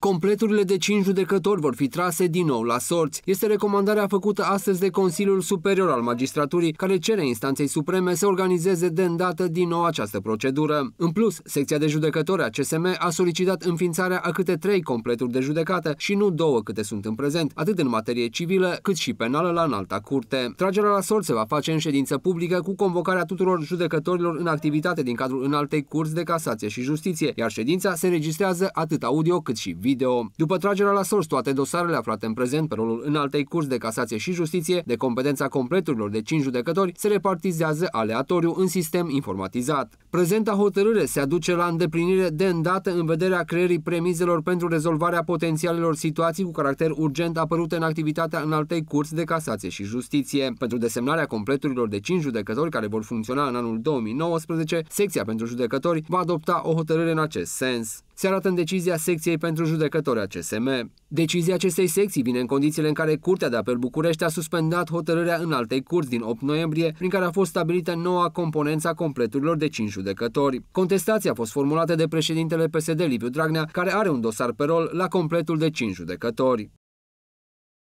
Completurile de 5 judecători vor fi trase din nou la sorți. Este recomandarea făcută astăzi de Consiliul Superior al Magistraturii, care cere instanței supreme să organizeze de îndată din nou această procedură. În plus, secția de judecători a CSM a solicitat înființarea a câte 3 completuri de judecată și nu două câte sunt în prezent, atât în materie civilă cât și penală la înalta curte. Tragerea la sorți se va face în ședință publică cu convocarea tuturor judecătorilor în activitate din cadrul înaltei curți de casație și justiție, iar ședința se registrează atât audio cât și video video. După tragerea la sorți toate dosarele aflate în prezent pe rolul în altei curs de casație și justiție, de competența completurilor de 5 judecători, se repartizează aleatoriu în sistem informatizat. Prezenta hotărâre se aduce la îndeplinire de îndată în vederea creierii premizelor pentru rezolvarea potențialelor situații cu caracter urgent apărute în activitatea în altei curți de casație și justiție. Pentru desemnarea completurilor de 5 judecători care vor funcționa în anul 2019, secția pentru judecători va adopta o hotărâre în acest sens. Se arată în decizia secției pentru judecători ACSM. Decizia acestei secții vine în condițiile în care Curtea de Apel București a suspendat hotărârea în altei curți din 8 noiembrie, prin care a fost stabilită noua a completurilor de 5 judecători. Contestația a fost formulată de președintele PSD Liviu Dragnea, care are un dosar pe rol la completul de 5 judecători.